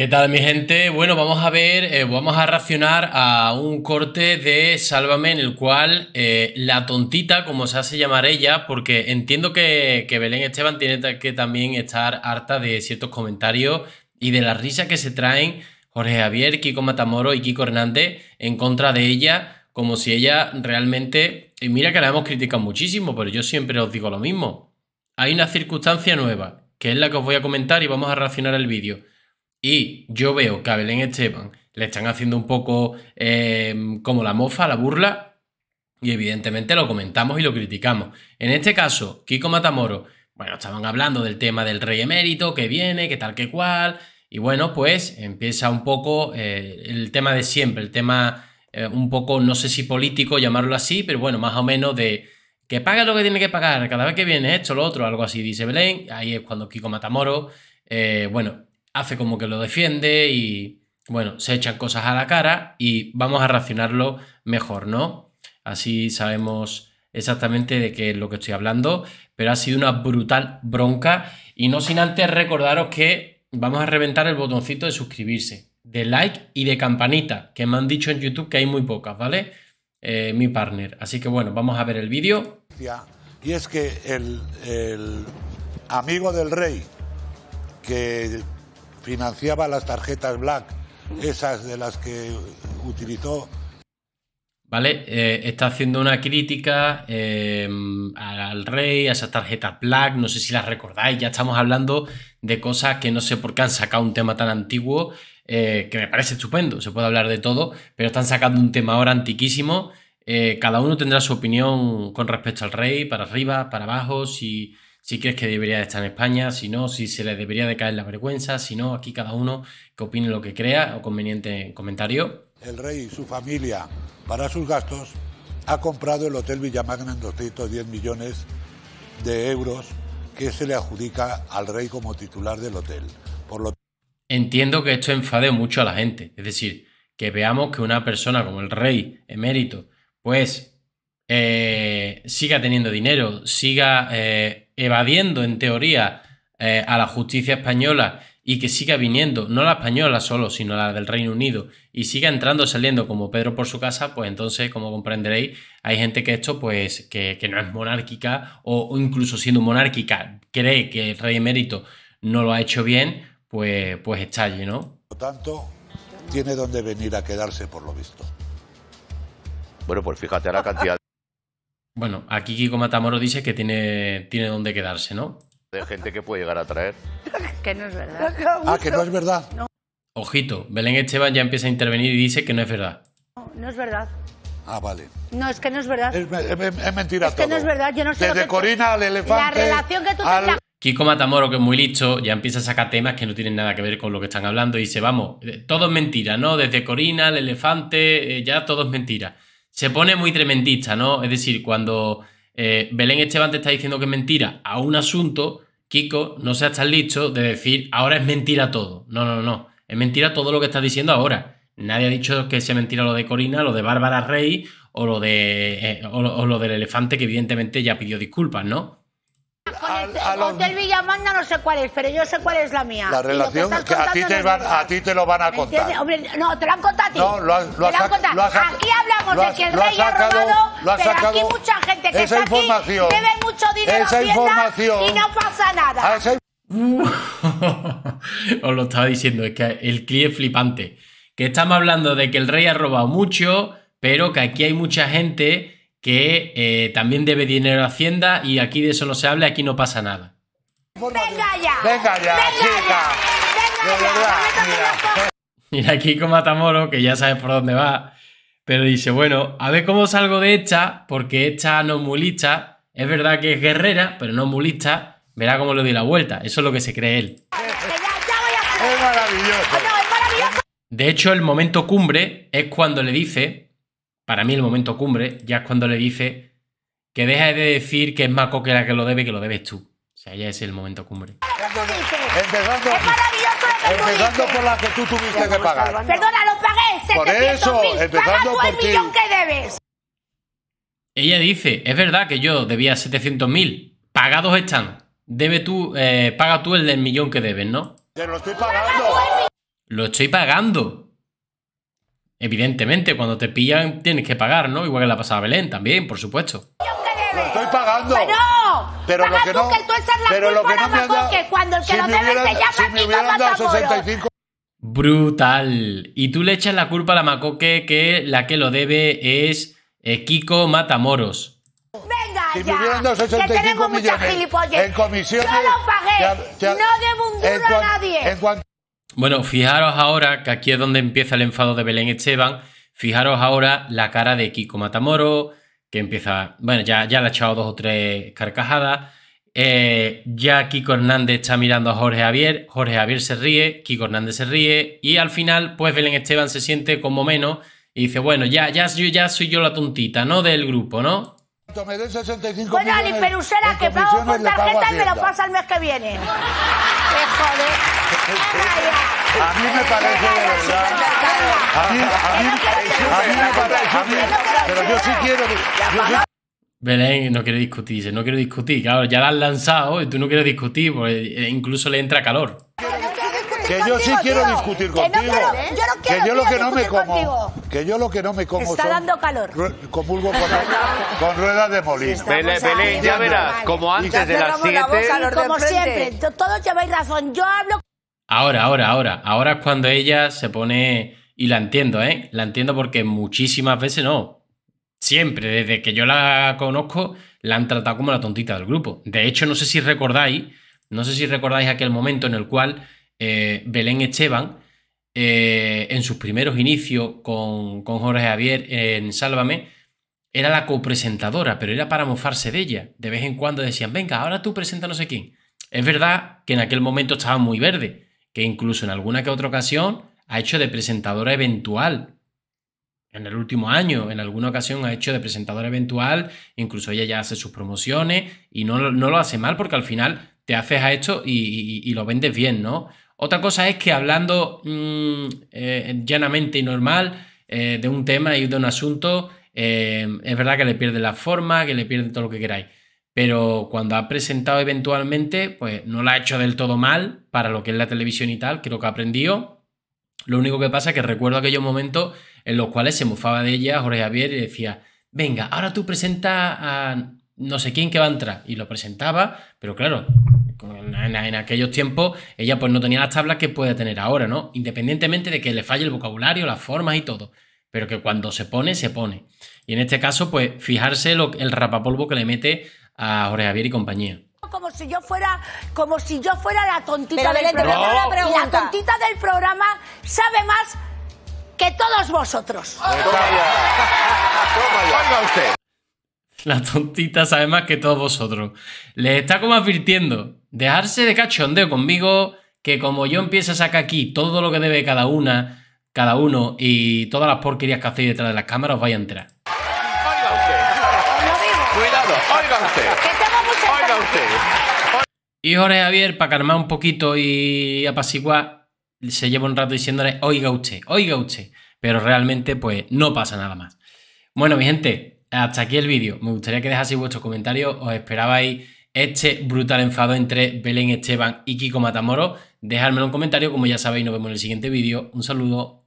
¿Qué tal mi gente? Bueno, vamos a ver, eh, vamos a reaccionar a un corte de Sálvame en el cual eh, la tontita, como se hace llamar ella, porque entiendo que, Belén Esteban tiene que también estar harta de ciertos comentarios y de la risa que se traen Jorge Javier, Kiko Matamoro y Kiko Hernández en contra de ella, como si ella realmente... mira que la hemos criticado muchísimo, pero yo siempre os digo lo mismo. Hay una circunstancia nueva, que es la que os voy a comentar y vamos a reaccionar el vídeo y yo veo que a Belén Esteban le están haciendo un poco eh, como la mofa, la burla, y evidentemente lo comentamos y lo criticamos. En este caso, Kiko Matamoro, bueno, estaban hablando del tema del rey emérito, que viene, que tal, que cual, y bueno, pues empieza un poco eh, el tema de siempre, el tema eh, un poco, no sé si político llamarlo así, pero bueno, más o menos de que paga lo que tiene que pagar cada vez que viene esto, lo otro, algo así, dice Belén, ahí es cuando Kiko Matamoro, bueno, hace como que lo defiende y, bueno, se echan cosas a la cara y vamos a racionarlo mejor, ¿no? Así sabemos exactamente de qué es lo que estoy hablando, pero ha sido una brutal bronca y no sin antes recordaros que vamos a reventar el botoncito de suscribirse, de like y de campanita, que me han dicho en YouTube que hay muy pocas, ¿vale? Eh, mi partner. Así que bueno, vamos a ver el vídeo. Y es que el, el amigo del rey que financiaba las tarjetas black, esas de las que utilizó. ¿Vale? Eh, está haciendo una crítica eh, al rey, a esas tarjetas black, no sé si las recordáis, ya estamos hablando de cosas que no sé por qué han sacado un tema tan antiguo, eh, que me parece estupendo, se puede hablar de todo, pero están sacando un tema ahora antiquísimo. cada uno tendrá su opinión con respecto al rey, para arriba, para abajo, si si crees que debería de estar en España, si no, si se le debería de caer la vergüenza, si no, aquí cada uno que opine lo que crea o conveniente comentario. El rey y su familia, para sus gastos, ha comprado el Hotel Villamagna en 210 millones de euros que se le adjudica al rey como titular del hotel. Por lo... Entiendo que esto enfade mucho a la gente, es decir, que veamos que una persona como el rey emérito, pues eh, siga teniendo dinero, siga eh, evadiendo en teoría eh, a la justicia española y que siga viniendo, no la española solo, sino la del Reino Unido, y siga entrando, saliendo como Pedro por su casa, pues entonces, como comprenderéis, hay gente que esto, pues, que, no es monárquica, o, incluso siendo monárquica, cree que el rey emérito no lo ha hecho bien, pues, pues allí, ¿no? Por tanto, tiene donde venir a quedarse, por lo visto. Bueno, pues fíjate la cantidad bueno, aquí Kiko Matamoro dice que tiene, tiene dónde quedarse, ¿no? De gente que puede llegar a traer. que no es verdad. Ah, que no es verdad. Ojito, Belén Esteban ya empieza a intervenir y dice que no es verdad. No, es verdad. Ah, vale. No, es que no es verdad. Es, es, mentira Es que no es verdad, yo no sé Desde Corina al elefante... La relación que tú al... Kiko Matamoro, que es muy listo, ya empieza a sacar temas que no tienen nada que ver con lo que están hablando y dice, vamos, eh, todo es mentira, ¿no? Desde Corina, al elefante, eh, ya todo es mentira se pone muy tremendista, ¿no? Es decir, cuando eh, Belén Esteban te está diciendo que es mentira a un asunto, Kiko, no seas tan listo de decir ahora es mentira todo. No, no, no. Es mentira todo lo que está diciendo ahora. Nadie ha dicho que sea mentira lo de Corina, lo de Bárbara Rey o lo, de, eh, o lo del elefante que evidentemente ya pidió disculpas, ¿no? con el, no sé cuál es, pero yo sé cuál es la mía. La relación que, que a ti te, lo van a contar. no, te lo han contado a ti. No, lo, lo, han lo Aquí hablamos de que el rey ha robado, pero aquí mucha gente que está aquí debe mucho dinero a información, y no pasa nada. Os lo estaba diciendo, es que el cliente es flipante. Que estamos hablando de que el rey ha robado mucho, pero que aquí hay mucha gente que eh, también debe dinero a Hacienda y aquí de eso no se habla, aquí no pasa nada. ¡Venga ya! ¡Venga ya, chica! Mira, aquí con Matamoro, que ya sabes por dónde va, pero dice, bueno, a ver cómo salgo de esta, porque esta no es es verdad que es guerrera, pero no es mulista, verá cómo le doy la vuelta, eso es lo que se cree él. Es maravilloso. De hecho, el momento cumbre es cuando le dice para mí el momento cumbre, ya es cuando le dice que deja de decir que es Mako que la que lo debe, que lo debes tú. O sea, ya es el momento cumbre. Empezando, es maravilloso lo que empezando por la que tú tuviste que pagar. Perdona, lo pagué. Por eso, empezando por el millón que debes. Ella dice, es verdad que yo debía 700.000. Pagados están. Debe tú, eh, paga tú el del millón que debes, ¿no? Te lo estoy pagando. Lo estoy pagando. Evidentemente, cuando te pillan tienes que pagar, ¿no? Igual que la pasada Belén también, por supuesto. Lo estoy pagando. Pero, pero paga lo que tú, no, que tú echas la pero lo que no me han dado, que cuando el que si lo debe se llama si me hubieran dado 65 Brutal. Y tú le echas la culpa a la Macoque que la que lo debe es eh, Kiko Matamoros. Venga, si ya, me hubieran dado 65 que tenemos millones muchas gilipollas. En comisiones. Yo lo pagué. Ya, ya, no debo un duro cuan, a nadie. En cuanto bueno, fijaros ahora que aquí es donde empieza el enfado de Belén Esteban. Fijaros ahora la cara de Kiko Matamoro, que empieza. Bueno, ya, ya le ha echado dos o tres carcajadas. Eh, ya Kiko Hernández está mirando a Jorge Javier. Jorge Javier se ríe, Kiko Hernández se ríe. Y al final, pues Belén Esteban se siente como menos y dice: Bueno, ya, ya, ya soy yo la tontita, ¿no? Del grupo, ¿no? 65 bueno, millones. Bueno, que pago con tarjeta me lo pasa el mes que viene. joder! A mí me parece de verdad. A mí, a mí, me parece. Pero yo sí quiero. Belén no quiere discutir, dice, no quiero discutir. Claro, ya la han lanzado y tú no quieres discutir, porque eh, incluso le entra calor que yo sí quiero discutir contigo. Que yo lo que no me como, que yo lo que no me como Está dando calor. Comulgo con, con ruedas de molino. Belén, ya verás, como antes de las 7. La como siempre, todos lleváis razón. Yo hablo Ahora, ahora, ahora. Ahora es cuando ella se pone. Y la entiendo, ¿eh? La entiendo porque muchísimas veces no. Siempre, desde que yo la conozco, la han tratado como la tontita del grupo. De hecho, no sé si recordáis, no sé si recordáis aquel momento en el cual eh, Belén Esteban, eh, en sus primeros inicios con, Jorge Javier en Sálvame, era la copresentadora, pero era para mofarse de ella. De vez en cuando decían, venga, ahora tú presenta no sé quién. Es verdad que en aquel momento estaba muy verde, que incluso en alguna que otra ocasión ha hecho de presentadora eventual. En el último año, en alguna ocasión ha hecho de presentadora eventual, incluso ella ya hace sus promociones y no, no lo hace mal porque al final te haces a esto y lo vendes bien, ¿no? Otra cosa es que hablando mm, eh, llanamente y normal eh, de un tema y de un asunto, eh, es verdad que le pierde la forma, que le pierde todo lo que queráis. Pero cuando ha presentado eventualmente, pues no la ha hecho del todo mal para lo que es la televisión y tal, creo que ha aprendido. Lo único que pasa es que recuerdo aquellos momentos en los cuales se mofaba de ella Jorge Javier y decía, venga, ahora tú presenta a no sé quién que va a entrar. Y lo presentaba, pero claro, en, aquellos tiempos ella pues no tenía las tablas que puede tener ahora, ¿no? Independientemente de que le falle el vocabulario, las formas y todo, pero que cuando se pone, se pone. Y en este caso, pues fijarse el rapapolvo que le mete a Jorge Javier y compañía como si yo fuera como si yo fuera la tontita del programa. La tontita del programa sabe más que todos vosotros. La tontita sabe más que todos vosotros. Le está como advirtiendo. Dejarse de cachondeo conmigo, que como yo empiezo a sacar aquí todo lo que debe cada una, cada uno y todas las porquerías que hacéis detrás de las cámaras, os vais a enterar. Oiga usted. Cuidado, oiga usted. Oiga usted. Y Jorge Javier, para calmar un poquito y apaciguar, se lleva un rato diciéndole, oiga usted, oiga usted. Pero realmente, pues, no pasa nada más. Bueno, mi gente, hasta aquí el vídeo. Me gustaría que dejaseis vuestros comentarios. Os esperabais este brutal enfado entre Belén Esteban y Kiko Matamoro. Dejadmelo en comentario, como ya sabéis, nos vemos en el siguiente vídeo. Un saludo.